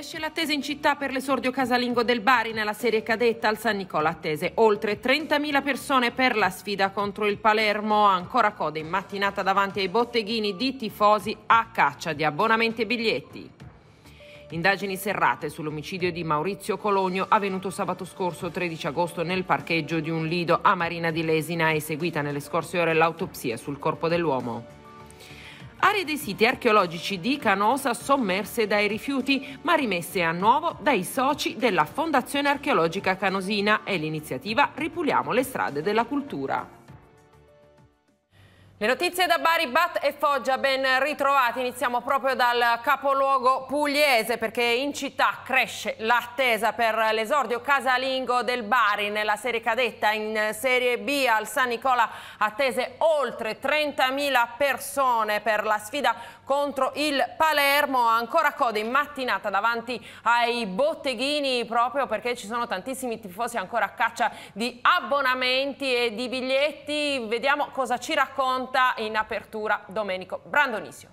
Cresce l'attesa in città per l'esordio casalingo del Bari nella serie cadetta al San Nicola attese oltre 30.000 persone per la sfida contro il Palermo, ancora code in mattinata davanti ai botteghini di tifosi a caccia di abbonamenti e biglietti. Indagini serrate sull'omicidio di Maurizio Cologno avvenuto sabato scorso 13 agosto nel parcheggio di un lido a Marina di Lesina e seguita nelle scorse ore l'autopsia sul corpo dell'uomo. Aree dei siti archeologici di Canosa sommerse dai rifiuti, ma rimesse a nuovo dai soci della Fondazione Archeologica Canosina e l'iniziativa Ripuliamo le strade della cultura. Le notizie da Bari, Bat e Foggia ben ritrovati. Iniziamo proprio dal capoluogo pugliese perché in città cresce l'attesa per l'esordio casalingo del Bari nella serie cadetta in Serie B al San Nicola attese oltre 30.000 persone per la sfida contro il Palermo, ancora code in mattinata davanti ai botteghini proprio perché ci sono tantissimi tifosi ancora a caccia di abbonamenti e di biglietti, vediamo cosa ci racconta in apertura Domenico Brandonisio.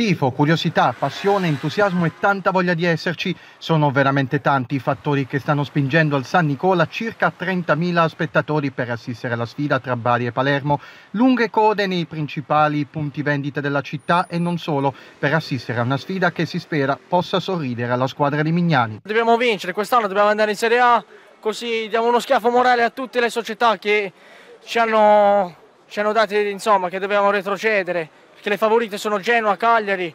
Tifo, curiosità, passione, entusiasmo e tanta voglia di esserci sono veramente tanti i fattori che stanno spingendo al San Nicola circa 30.000 spettatori per assistere alla sfida tra Bari e Palermo, lunghe code nei principali punti vendita della città e non solo, per assistere a una sfida che si spera possa sorridere alla squadra di Mignani. Dobbiamo vincere, quest'anno dobbiamo andare in Serie A, così diamo uno schiaffo morale a tutte le società che ci hanno, ci hanno dato, insomma, che dobbiamo retrocedere perché le favorite sono Genoa, Cagliari,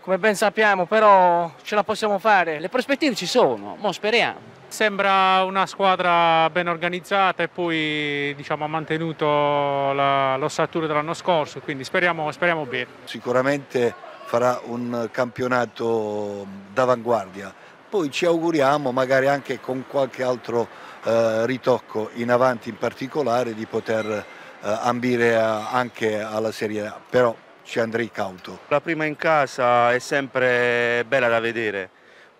come ben sappiamo, però ce la possiamo fare. Le prospettive ci sono, mo speriamo. Sembra una squadra ben organizzata e poi diciamo, ha mantenuto l'ossatura dell'anno scorso, quindi speriamo, speriamo bene. Sicuramente farà un campionato d'avanguardia, poi ci auguriamo magari anche con qualche altro eh, ritocco in avanti in particolare di poter eh, ambire a, anche alla Serie A, però ci andrei cauto. La prima in casa è sempre bella da vedere,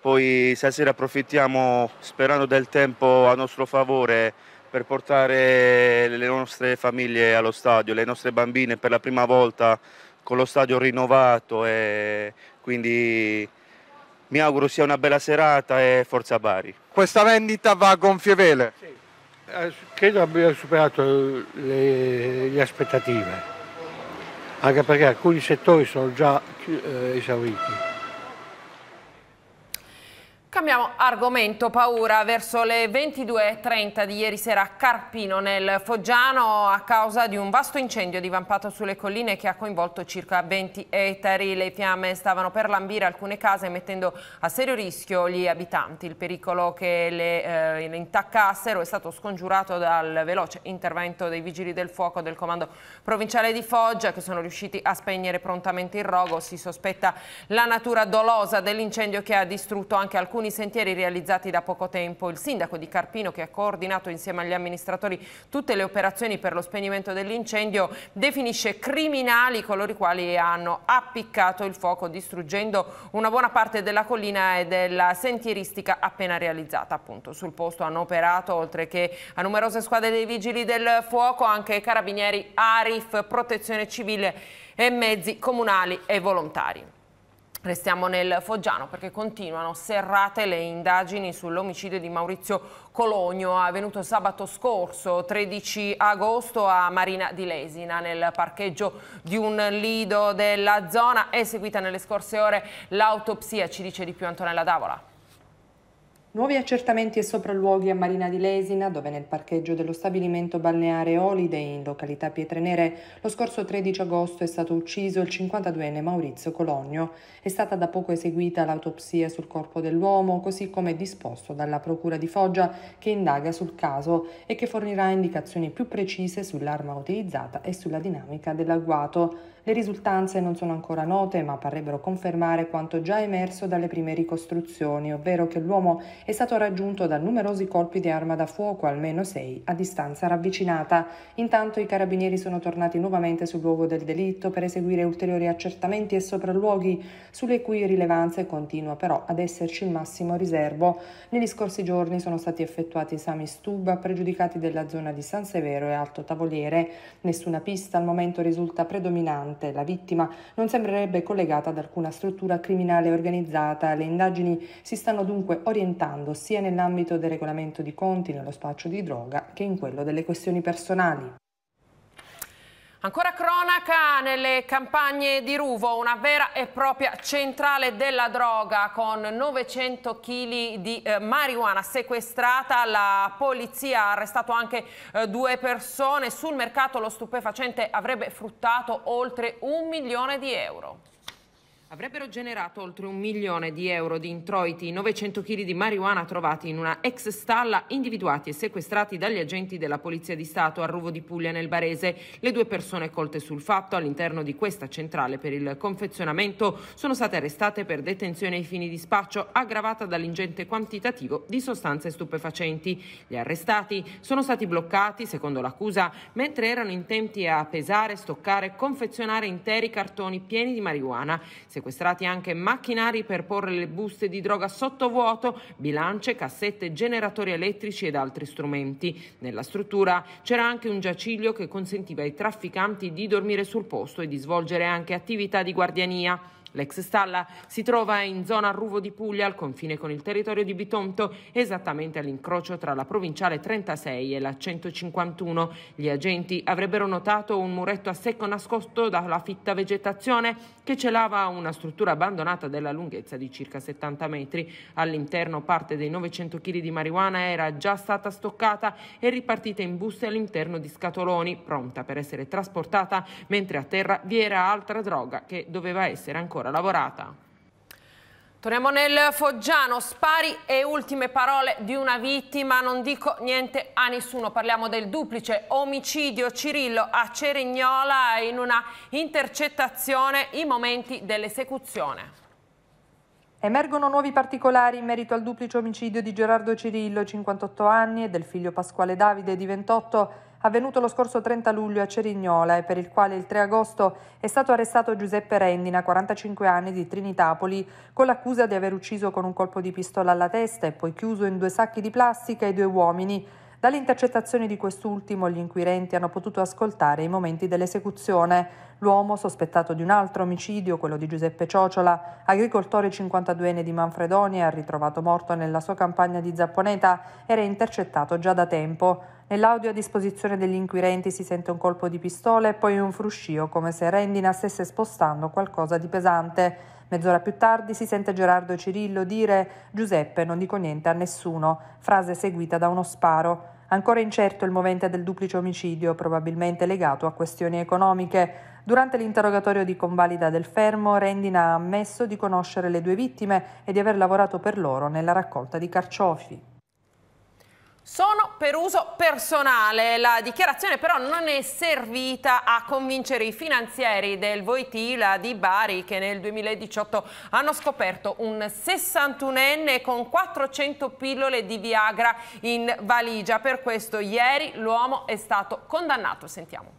poi stasera approfittiamo sperando del tempo a nostro favore per portare le nostre famiglie allo stadio, le nostre bambine per la prima volta con lo stadio rinnovato e quindi mi auguro sia una bella serata e forza Bari. Questa vendita va a gonfie vele? Sì. Eh, credo abbia superato le, le aspettative anche perché alcuni settori sono già eh, esauriti. Cambiamo argomento, paura. Verso le 22.30 di ieri sera a Carpino nel Foggiano a causa di un vasto incendio divampato sulle colline che ha coinvolto circa 20 ettari. Le fiamme stavano per lambire alcune case mettendo a serio rischio gli abitanti. Il pericolo che le, eh, le intaccassero è stato scongiurato dal veloce intervento dei vigili del fuoco del comando provinciale di Foggia che sono riusciti a spegnere prontamente il rogo. Si sospetta la natura dolosa dell'incendio che ha distrutto anche alcune alcuni sentieri realizzati da poco tempo. Il sindaco di Carpino, che ha coordinato insieme agli amministratori tutte le operazioni per lo spegnimento dell'incendio, definisce criminali coloro i quali hanno appiccato il fuoco distruggendo una buona parte della collina e della sentieristica appena realizzata. Appunto, sul posto hanno operato, oltre che a numerose squadre dei vigili del fuoco, anche carabinieri, ARIF, protezione civile e mezzi comunali e volontari. Restiamo nel Foggiano perché continuano serrate le indagini sull'omicidio di Maurizio Cologno avvenuto sabato scorso 13 agosto a Marina di Lesina nel parcheggio di un lido della zona. È seguita nelle scorse ore l'autopsia, ci dice di più Antonella Davola. Nuovi accertamenti e sopralluoghi a Marina di Lesina, dove nel parcheggio dello stabilimento balneare Holiday in località Pietrenere lo scorso 13 agosto è stato ucciso il 52enne Maurizio Cologno. È stata da poco eseguita l'autopsia sul corpo dell'uomo, così come disposto dalla Procura di Foggia che indaga sul caso e che fornirà indicazioni più precise sull'arma utilizzata e sulla dinamica dell'agguato. Le risultanze non sono ancora note, ma parrebbero confermare quanto già emerso dalle prime ricostruzioni, ovvero che l'uomo è stato raggiunto da numerosi colpi di arma da fuoco, almeno sei, a distanza ravvicinata. Intanto i carabinieri sono tornati nuovamente sul luogo del delitto per eseguire ulteriori accertamenti e sopralluoghi, sulle cui rilevanze continua però ad esserci il massimo riservo. Negli scorsi giorni sono stati effettuati esami stuba pregiudicati della zona di San Severo e Alto Tavoliere. Nessuna pista al momento risulta predominante importante. La vittima non sembrerebbe collegata ad alcuna struttura criminale organizzata. Le indagini si stanno dunque orientando sia nell'ambito del regolamento di conti nello spaccio di droga che in quello delle questioni personali. Ancora cronaca nelle campagne di Ruvo, una vera e propria centrale della droga con 900 kg di eh, marijuana sequestrata. La polizia ha arrestato anche eh, due persone. Sul mercato lo stupefacente avrebbe fruttato oltre un milione di euro avrebbero generato oltre un milione di euro di introiti, 900 kg di marijuana trovati in una ex stalla, individuati e sequestrati dagli agenti della Polizia di Stato a Ruvo di Puglia nel Barese. Le due persone colte sul fatto all'interno di questa centrale per il confezionamento sono state arrestate per detenzione ai fini di spaccio, aggravata dall'ingente quantitativo di sostanze stupefacenti. Gli arrestati sono stati bloccati, secondo l'accusa, mentre erano intenti a pesare, stoccare, e confezionare interi cartoni pieni di marijuana. Se sequestrati anche macchinari per porre le buste di droga sottovuoto, bilance, cassette, generatori elettrici ed altri strumenti. Nella struttura c'era anche un giaciglio che consentiva ai trafficanti di dormire sul posto e di svolgere anche attività di guardiania. L'ex stalla si trova in zona Ruvo di Puglia, al confine con il territorio di Bitonto, esattamente all'incrocio tra la provinciale 36 e la 151. Gli agenti avrebbero notato un muretto a secco nascosto dalla fitta vegetazione che celava una struttura abbandonata della lunghezza di circa 70 metri. All'interno parte dei 900 kg di marijuana era già stata stoccata e ripartita in buste all'interno di scatoloni, pronta per essere trasportata, mentre a terra vi era altra droga che doveva essere ancora ancora lavorata. Torniamo nel Foggiano, spari e ultime parole di una vittima, non dico niente a nessuno, parliamo del duplice omicidio Cirillo a Cerignola in una intercettazione i momenti dell'esecuzione. Emergono nuovi particolari in merito al duplice omicidio di Gerardo Cirillo, 58 anni, e del figlio Pasquale Davide, di 28 avvenuto lo scorso 30 luglio a Cerignola e per il quale il 3 agosto è stato arrestato Giuseppe Rendina, 45 anni, di Trinitapoli, con l'accusa di aver ucciso con un colpo di pistola alla testa e poi chiuso in due sacchi di plastica i due uomini. Dalle intercettazioni di quest'ultimo gli inquirenti hanno potuto ascoltare i momenti dell'esecuzione. L'uomo, sospettato di un altro omicidio, quello di Giuseppe Ciocciola, agricoltore 52enne di Manfredonia, ritrovato morto nella sua campagna di Zapponeta, era intercettato già da tempo. Nell'audio a disposizione degli inquirenti si sente un colpo di pistola e poi un fruscio, come se Rendina stesse spostando qualcosa di pesante. Mezz'ora più tardi si sente Gerardo Cirillo dire Giuseppe non dico niente a nessuno, frase seguita da uno sparo. Ancora incerto il movente del duplice omicidio, probabilmente legato a questioni economiche. Durante l'interrogatorio di convalida del fermo, Rendina ha ammesso di conoscere le due vittime e di aver lavorato per loro nella raccolta di carciofi sono per uso personale. La dichiarazione però non è servita a convincere i finanzieri del Voitila di Bari che nel 2018 hanno scoperto un 61enne con 400 pillole di Viagra in valigia. Per questo ieri l'uomo è stato condannato. Sentiamo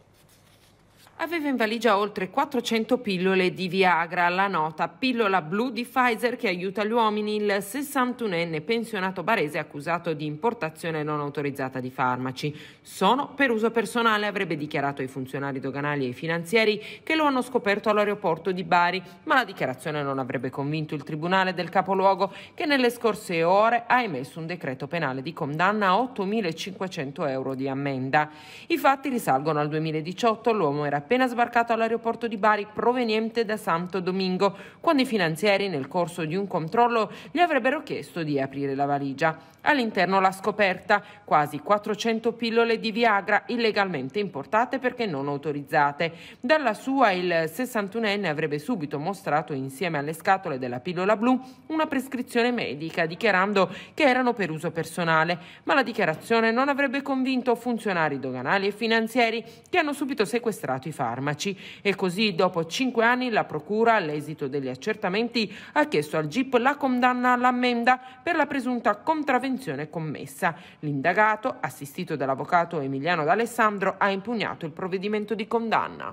aveva in valigia oltre 400 pillole di Viagra, la nota pillola blu di Pfizer che aiuta gli uomini, il 61enne pensionato barese accusato di importazione non autorizzata di farmaci. Sono per uso personale, avrebbe dichiarato ai funzionari doganali e ai finanzieri che lo hanno scoperto all'aeroporto di Bari, ma la dichiarazione non avrebbe convinto il tribunale del capoluogo che nelle scorse ore ha emesso un decreto penale di condanna a 8.500 euro di ammenda. I fatti risalgono al 2018, l'uomo era appena sbarcato all'aeroporto di Bari proveniente da Santo Domingo, quando i finanzieri nel corso di un controllo gli avrebbero chiesto di aprire la valigia. All'interno la scoperta, quasi 400 pillole di Viagra illegalmente importate perché non autorizzate. Dalla sua il 61enne avrebbe subito mostrato insieme alle scatole della pillola blu una prescrizione medica dichiarando che erano per uso personale, ma la dichiarazione non avrebbe convinto funzionari doganali e finanzieri che hanno subito sequestrato i farmaci e così dopo cinque anni la Procura, all'esito degli accertamenti, ha chiesto al GIP la condanna all'ammenda per la presunta contravvenzione commessa. L'indagato, assistito dall'avvocato Emiliano D'Alessandro, ha impugnato il provvedimento di condanna.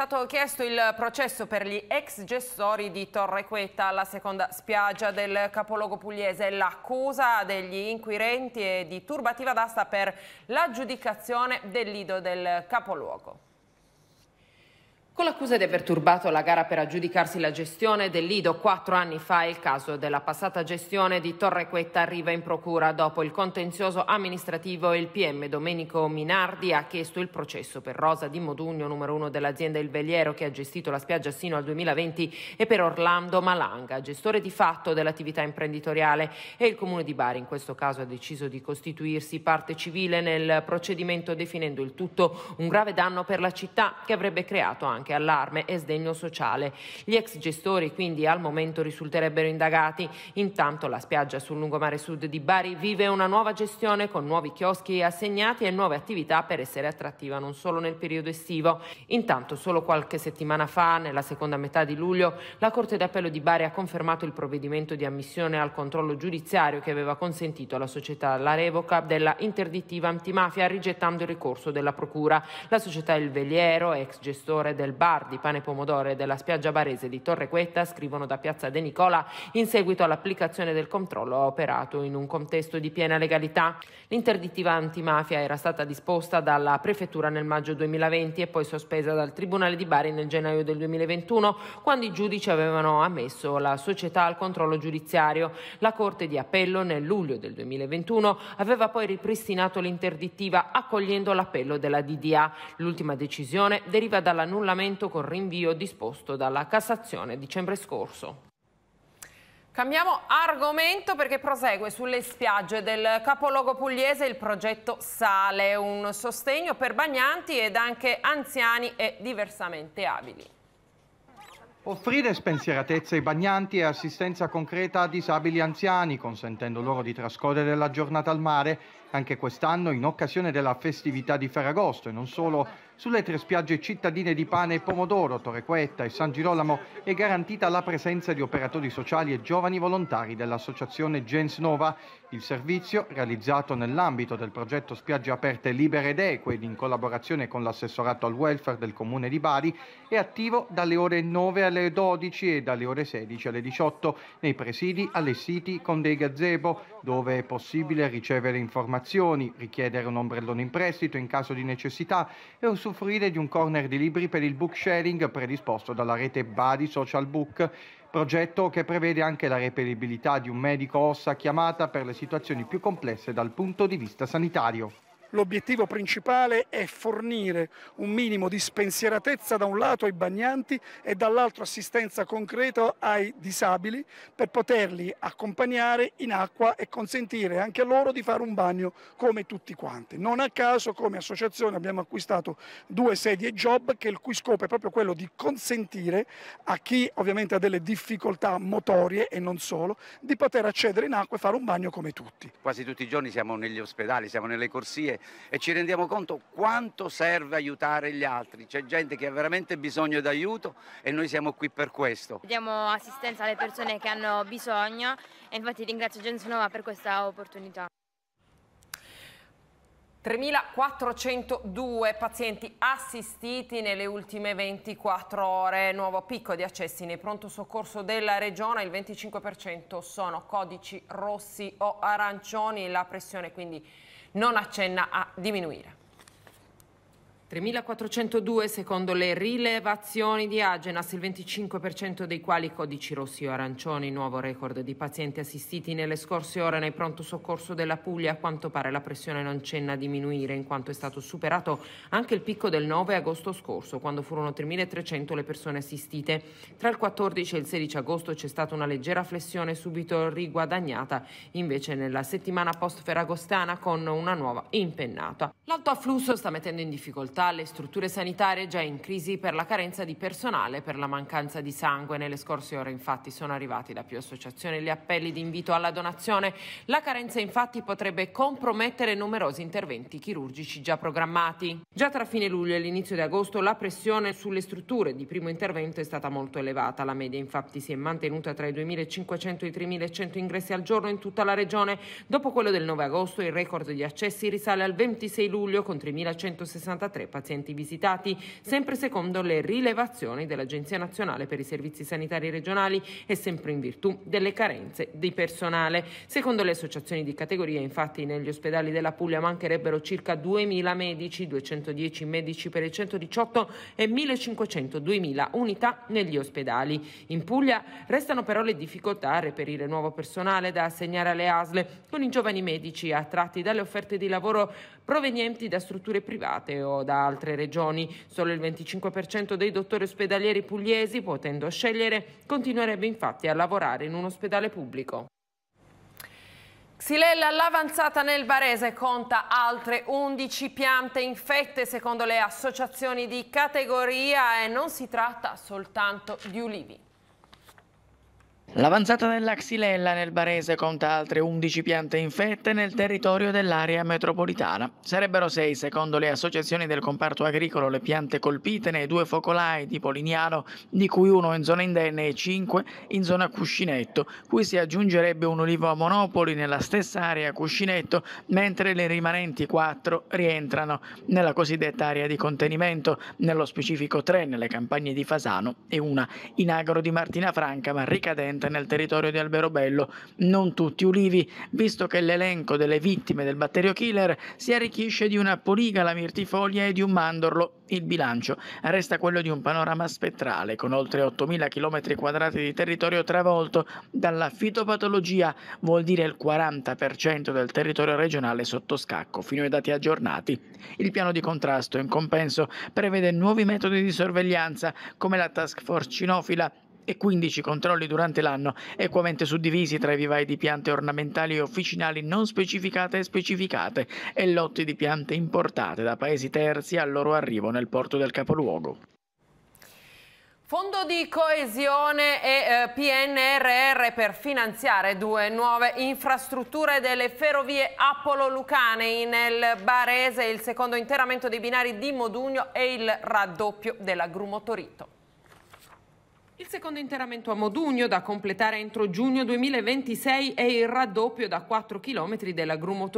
È stato chiesto il processo per gli ex gestori di Torre Quetta alla seconda spiaggia del capoluogo pugliese. L'accusa degli inquirenti è di turbativa d'asta per l'aggiudicazione del lido del capoluogo con l'accusa di aver turbato la gara per aggiudicarsi la gestione del Lido quattro anni fa il caso della passata gestione di Torre Quetta arriva in procura dopo il contenzioso amministrativo il PM Domenico Minardi ha chiesto il processo per Rosa di Modugno, numero uno dell'azienda Il Veliero che ha gestito la spiaggia sino al 2020 e per Orlando Malanga, gestore di fatto dell'attività imprenditoriale e il Comune di Bari in questo caso ha deciso di costituirsi parte civile nel procedimento definendo il tutto un grave danno per la città che avrebbe creato anche anche allarme e sdegno sociale. Gli ex gestori quindi al momento risulterebbero indagati. Intanto la spiaggia sul lungomare sud di Bari vive una nuova gestione con nuovi chioschi assegnati e nuove attività per essere attrattiva non solo nel periodo estivo. Intanto solo qualche settimana fa, nella seconda metà di luglio, la Corte d'Appello di Bari ha confermato il provvedimento di ammissione al controllo giudiziario che aveva consentito alla società la revoca della interdittiva antimafia rigettando il ricorso della Procura. La società Il Veliero, ex gestore del bar di pane e pomodoro e della spiaggia barese di Torre Quetta, scrivono da Piazza De Nicola, in seguito all'applicazione del controllo ha operato in un contesto di piena legalità. L'interdittiva antimafia era stata disposta dalla Prefettura nel maggio 2020 e poi sospesa dal Tribunale di Bari nel gennaio del 2021, quando i giudici avevano ammesso la società al controllo giudiziario. La Corte di Appello nel luglio del 2021 aveva poi ripristinato l'interdittiva accogliendo l'appello della DDA. L'ultima decisione deriva dall'annullamento Parlamento con rinvio disposto dalla Cassazione dicembre scorso. Cambiamo argomento perché prosegue sulle spiagge del capoluogo pugliese il progetto Sale, un sostegno per bagnanti ed anche anziani e diversamente abili. Offrire spensieratezza ai bagnanti e assistenza concreta a disabili anziani, consentendo loro di trascorrere la giornata al mare, anche quest'anno in occasione della festività di Ferragosto e non solo sulle tre spiagge cittadine di Pane e Pomodoro, Torrequetta e San Girolamo è garantita la presenza di operatori sociali e giovani volontari dell'associazione Gens Nova. Il servizio, realizzato nell'ambito del progetto Spiagge Aperte Libere ed Eque ed in collaborazione con l'assessorato al welfare del comune di Bari, è attivo dalle ore 9 alle 12 e dalle ore 16 alle 18 nei presidi, alle siti con dei gazebo, dove è possibile ricevere informazioni, richiedere un ombrellone in prestito in caso di necessità e usufruire usufruire di un corner di libri per il book sharing predisposto dalla rete Badi Social Book, progetto che prevede anche la reperibilità di un medico ossa chiamata per le situazioni più complesse dal punto di vista sanitario. L'obiettivo principale è fornire un minimo di spensieratezza da un lato ai bagnanti e dall'altro assistenza concreta ai disabili per poterli accompagnare in acqua e consentire anche a loro di fare un bagno come tutti quanti. Non a caso come associazione abbiamo acquistato due sedie job che il cui scopo è proprio quello di consentire a chi ovviamente ha delle difficoltà motorie e non solo di poter accedere in acqua e fare un bagno come tutti. Quasi tutti i giorni siamo negli ospedali, siamo nelle corsie e ci rendiamo conto quanto serve aiutare gli altri. C'è gente che ha veramente bisogno d'aiuto e noi siamo qui per questo. Diamo assistenza alle persone che hanno bisogno e infatti ringrazio Gensunova per questa opportunità. 3.402 pazienti assistiti nelle ultime 24 ore, nuovo picco di accessi nei pronto soccorso della regione, il 25% sono codici rossi o arancioni, la pressione quindi non accenna a diminuire. 3.402 secondo le rilevazioni di Agenas, il 25% dei quali codici rossi o arancioni, nuovo record di pazienti assistiti nelle scorse ore nei pronto soccorso della Puglia. A quanto pare la pressione non cenna a diminuire in quanto è stato superato anche il picco del 9 agosto scorso, quando furono 3.300 le persone assistite. Tra il 14 e il 16 agosto c'è stata una leggera flessione subito riguadagnata, invece nella settimana post-ferragostana con una nuova impennata. L'alto afflusso sta mettendo in difficoltà città alle strutture sanitarie già in crisi per la carenza di personale per la mancanza di sangue. Nelle scorse ore infatti sono arrivati da più associazioni gli appelli di invito alla donazione. La carenza infatti potrebbe compromettere numerosi interventi chirurgici già programmati. Già tra fine luglio e l'inizio di agosto la pressione sulle strutture di primo intervento è stata molto elevata. La media infatti si è mantenuta tra i 2.500 e i 3.100 ingressi al giorno in tutta la regione. Dopo quello del 9 agosto il record di accessi risale al 26 luglio con 3.163 pazienti visitati, sempre secondo le rilevazioni dell'Agenzia Nazionale per i Servizi Sanitari Regionali e sempre in virtù delle carenze di personale. Secondo le associazioni di categoria, infatti, negli ospedali della Puglia mancherebbero circa 2.000 medici, 210 medici per il 118 e 1.500-2.000 unità negli ospedali. In Puglia restano però le difficoltà a reperire nuovo personale da assegnare alle ASLE, con i giovani medici attratti dalle offerte di lavoro provenienti da strutture private o da altre regioni. Solo il 25% dei dottori ospedalieri pugliesi, potendo scegliere, continuerebbe infatti a lavorare in un ospedale pubblico. Xilella, l'avanzata nel Varese conta altre 11 piante infette secondo le associazioni di categoria e non si tratta soltanto di ulivi. L'avanzata della Xylella nel Barese conta altre 11 piante infette nel territorio dell'area metropolitana. Sarebbero 6, secondo le associazioni del comparto agricolo, le piante colpite nei due focolai di Polignano, di cui uno in zona indenne e cinque in zona Cuscinetto, cui si aggiungerebbe un olivo a monopoli nella stessa area Cuscinetto, mentre le rimanenti quattro rientrano nella cosiddetta area di contenimento, nello specifico tre nelle campagne di Fasano e una in agro di Martina Franca, ma ricadendo presente nel territorio di Alberobello, non tutti ulivi, visto che l'elenco delle vittime del batterio killer si arricchisce di una poligala mirtifoglia e di un mandorlo. Il bilancio resta quello di un panorama spettrale, con oltre 8.000 km quadrati di territorio travolto dalla fitopatologia, vuol dire il 40% del territorio regionale sotto scacco, fino ai dati aggiornati. Il piano di contrasto, in compenso, prevede nuovi metodi di sorveglianza, come la task force cinofila e 15 controlli durante l'anno, equamente suddivisi tra i vivai di piante ornamentali e officinali non specificate e specificate e lotti di piante importate da paesi terzi al loro arrivo nel porto del capoluogo. Fondo di coesione e eh, PNRR per finanziare due nuove infrastrutture delle ferrovie Apollo-Lucane nel Barese, il secondo interramento dei binari di Modugno e il raddoppio della Torito. Il secondo interamento a Modugno da completare entro giugno 2026 è il raddoppio da 4 km della Gru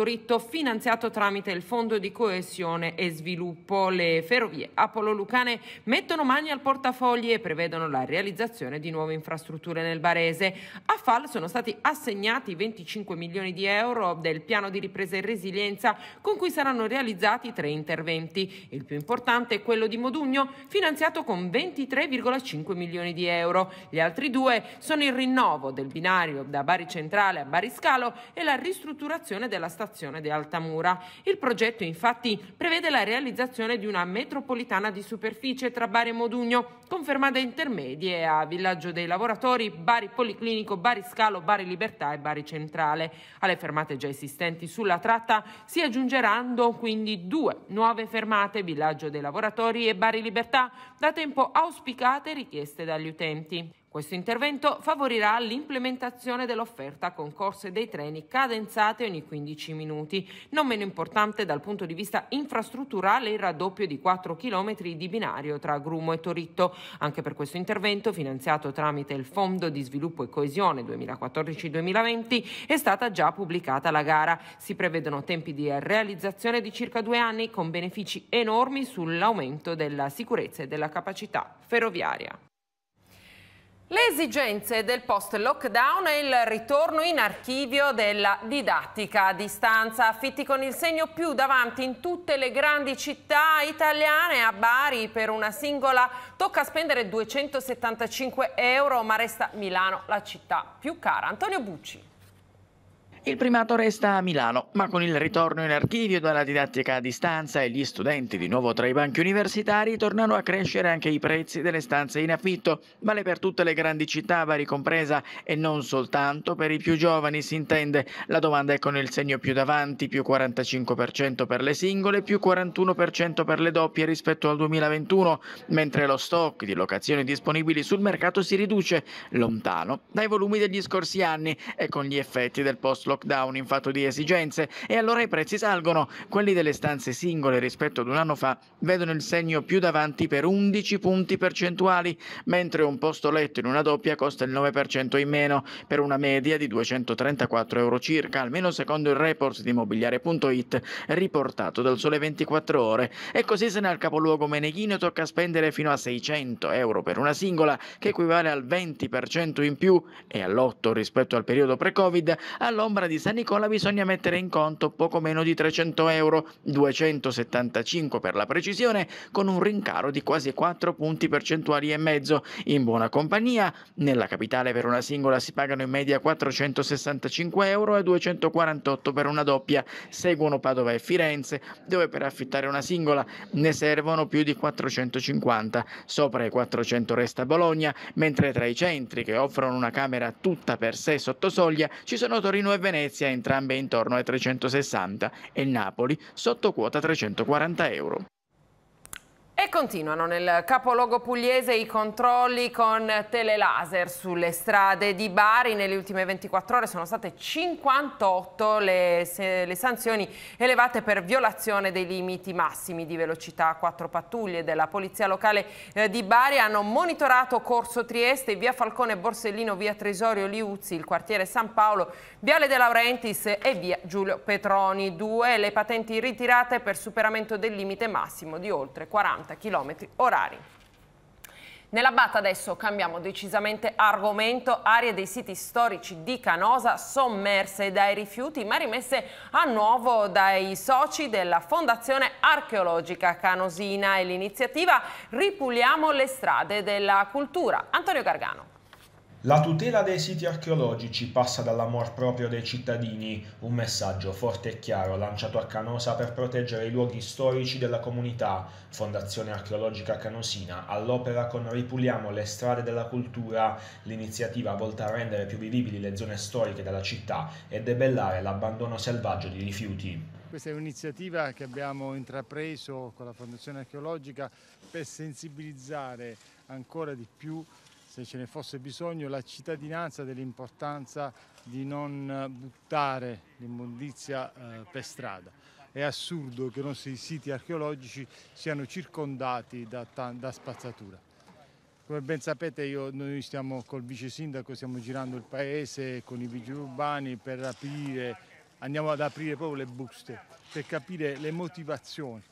finanziato tramite il Fondo di Coesione e Sviluppo. Le ferrovie Apollo Lucane mettono mani al portafogli e prevedono la realizzazione di nuove infrastrutture nel Barese. A FAL sono stati assegnati 25 milioni di euro del piano di ripresa e resilienza con cui saranno realizzati tre interventi. Il più importante è quello di Modugno finanziato con 23,5 milioni di euro euro. Gli altri due sono il rinnovo del binario da Bari Centrale a Bari Scalo e la ristrutturazione della stazione di Altamura. Il progetto infatti prevede la realizzazione di una metropolitana di superficie tra Bari e Modugno, con fermate intermedie a Villaggio dei Lavoratori, Bari Policlinico, Bari Scalo, Bari Libertà e Bari Centrale. Alle fermate già esistenti sulla tratta si aggiungeranno quindi due nuove fermate, Villaggio dei Lavoratori e Bari Libertà, da tempo auspicate e richieste dagli utenti. Questo intervento favorirà l'implementazione dell'offerta con corse dei treni cadenzate ogni 15 minuti. Non meno importante dal punto di vista infrastrutturale il raddoppio di 4 km di binario tra Grumo e Toritto. Anche per questo intervento, finanziato tramite il Fondo di Sviluppo e Coesione 2014-2020, è stata già pubblicata la gara. Si prevedono tempi di realizzazione di circa due anni con benefici enormi sull'aumento della sicurezza e della capacità ferroviaria. Le esigenze del post-lockdown e il ritorno in archivio della didattica a distanza. Affitti con il segno più davanti in tutte le grandi città italiane. A Bari per una singola tocca spendere 275 euro, ma resta Milano la città più cara. Antonio Bucci. Il primato resta a Milano, ma con il ritorno in archivio dalla didattica a distanza e gli studenti di nuovo tra i banchi universitari tornano a crescere anche i prezzi delle stanze in affitto, vale per tutte le grandi città, Bari compresa, e non soltanto per i più giovani, si intende. La domanda è con il segno più davanti, più 45% per le singole, più 41% per le doppie rispetto al 2021, mentre lo stock di locazioni disponibili sul mercato si riduce, lontano dai volumi degli scorsi anni e con gli effetti del post post-lockdown in fatto di esigenze e allora i prezzi salgono. Quelli delle stanze singole rispetto ad un anno fa vedono il segno più davanti per 11 punti percentuali, mentre un posto letto in una doppia costa il 9% in meno, per una media di 234 euro circa, almeno secondo il report di mobiliare.it riportato dal Sole 24 Ore. E così se ne al capoluogo Meneghino tocca spendere fino a 600 euro per una singola, che equivale al 20% in più e all'8 rispetto al periodo pre-Covid, all'ombra Cambra di San Nicola bisogna mettere in conto poco meno di 300 euro, 275 per la precisione, con un rincaro di quasi 4 punti percentuali e mezzo. In buona compagnia, nella capitale per una singola si pagano in media 465 euro e 248 per una doppia. Seguono Padova e Firenze, dove per affittare una singola ne servono più di 450. Sopra i 400 resta Bologna, mentre tra i centri che offrono una camera tutta per sé sotto soglia ci sono Torino e Veneto Venezia entrambe intorno ai 360 e Napoli sotto quota 340 euro. E continuano nel capoluogo pugliese i controlli con telelaser sulle strade di Bari. Nelle ultime 24 ore sono state 58 le, le sanzioni elevate per violazione dei limiti massimi di velocità. Quattro pattuglie della Polizia Locale eh, di Bari hanno monitorato Corso Trieste, via Falcone Borsellino, via Tresorio Liuzzi, il quartiere San Paolo, viale De Laurentiis e via Giulio Petroni. Due le patenti ritirate per superamento del limite massimo di oltre 40 90 km orari. Nella batta adesso cambiamo decisamente argomento, aree dei siti storici di Canosa sommerse dai rifiuti ma rimesse a nuovo dai soci della Fondazione Archeologica Canosina e l'iniziativa Ripuliamo le strade della cultura. Antonio Gargano. La tutela dei siti archeologici passa dall'amor proprio dei cittadini, un messaggio forte e chiaro lanciato a Canosa per proteggere i luoghi storici della comunità. Fondazione Archeologica Canosina all'opera con Ripuliamo le strade della cultura, l'iniziativa volta a rendere più vivibili le zone storiche della città e debellare l'abbandono selvaggio di rifiuti. Questa è un'iniziativa che abbiamo intrapreso con la Fondazione Archeologica per sensibilizzare ancora di più se ce ne fosse bisogno, la cittadinanza dell'importanza di non buttare l'immondizia eh, per strada. È assurdo che i nostri siti archeologici siano circondati da, da spazzatura. Come ben sapete io, noi stiamo col vice sindaco, stiamo girando il paese con i vigili urbani per aprire, andiamo ad aprire proprio le buste, per capire le motivazioni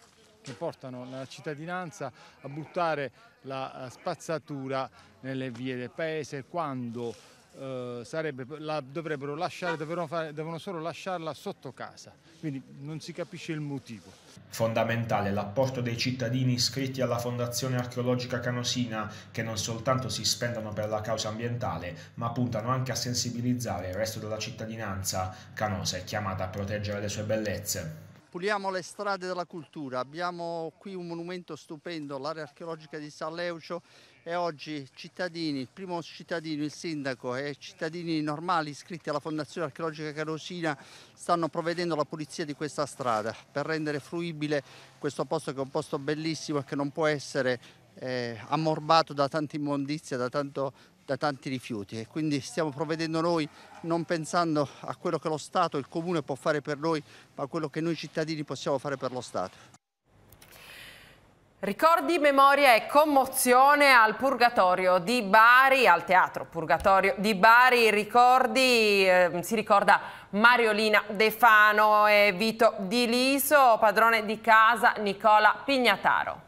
che portano la cittadinanza a buttare la eh, spazzatura nelle vie del paese quando eh, sarebbe, la dovrebbero lasciare, dovrebbero fare, devono solo lasciarla sotto casa, quindi non si capisce il motivo. Fondamentale l'apporto dei cittadini iscritti alla Fondazione Archeologica Canosina che non soltanto si spendono per la causa ambientale ma puntano anche a sensibilizzare il resto della cittadinanza. Canosa è chiamata a proteggere le sue bellezze puliamo le strade della cultura. Abbiamo qui un monumento stupendo, l'area archeologica di San Leucio e oggi cittadini, il primo cittadino, il sindaco e cittadini normali iscritti alla Fondazione Archeologica Carosina stanno provvedendo alla pulizia di questa strada per rendere fruibile questo posto che è un posto bellissimo e che non può essere eh, ammorbato da tanta immondizia, da tanto da tanti rifiuti e quindi stiamo provvedendo noi non pensando a quello che lo Stato, il Comune può fare per noi, ma a quello che noi cittadini possiamo fare per lo Stato. Ricordi, memoria e commozione al Purgatorio di Bari, al Teatro Purgatorio di Bari, ricordi, eh, si ricorda Mariolina De Fano e Vito Di Liso, padrone di casa Nicola Pignataro.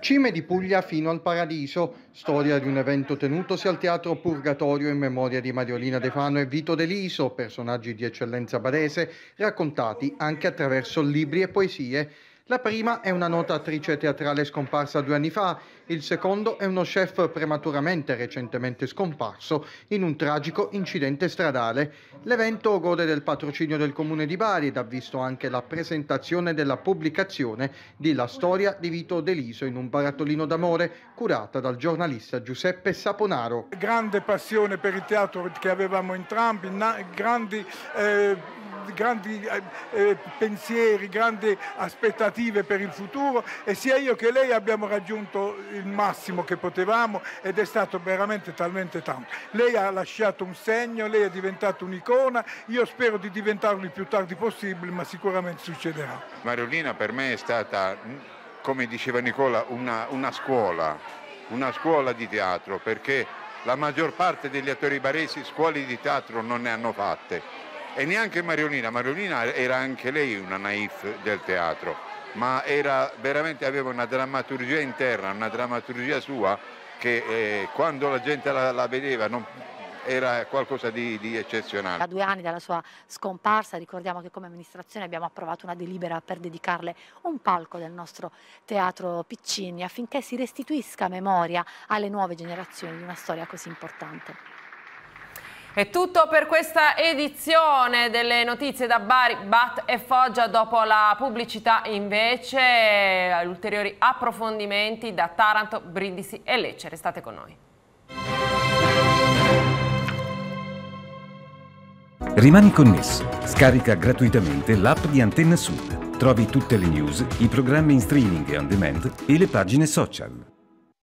Cime di Puglia fino al Paradiso, storia di un evento tenutosi al Teatro Purgatorio in memoria di Mariolina De Fano e Vito Deliso, personaggi di eccellenza badese, raccontati anche attraverso libri e poesie la prima è una nota attrice teatrale scomparsa due anni fa, il secondo è uno chef prematuramente recentemente scomparso in un tragico incidente stradale. L'evento gode del patrocinio del comune di Bari ed ha visto anche la presentazione della pubblicazione di La storia di Vito Deliso in un barattolino d'amore curata dal giornalista Giuseppe Saponaro. Grande passione per il teatro che avevamo entrambi, grandi eh, grandi eh, eh, pensieri, grandi aspettative per il futuro e sia io che lei abbiamo raggiunto il massimo che potevamo ed è stato veramente talmente tanto. Lei ha lasciato un segno, lei è diventata un'icona, io spero di diventarlo il più tardi possibile, ma sicuramente succederà. Mariolina per me è stata, mm, come diceva Nicola, una, una scuola, una scuola di teatro perché la maggior parte degli attori baresi scuole di teatro non ne hanno fatte e neanche Marionina, Marionina era anche lei una naif del teatro, ma aveva una drammaturgia interna, una drammaturgia sua che eh, quando la gente la, la vedeva non, era qualcosa di, di, eccezionale. A due anni dalla sua scomparsa ricordiamo che come amministrazione abbiamo approvato una delibera per dedicarle un palco del nostro teatro Piccini affinché si restituisca memoria alle nuove generazioni di una storia così importante. È tutto per questa edizione delle notizie da Bari, Bat e Foggia. Dopo la pubblicità invece, ulteriori approfondimenti da Taranto, Brindisi e Lecce. Restate con noi. Rimani connesso. Scarica gratuitamente l'app di Antenna Sud. Trovi tutte le news, i programmi in streaming e on demand e le pagine social.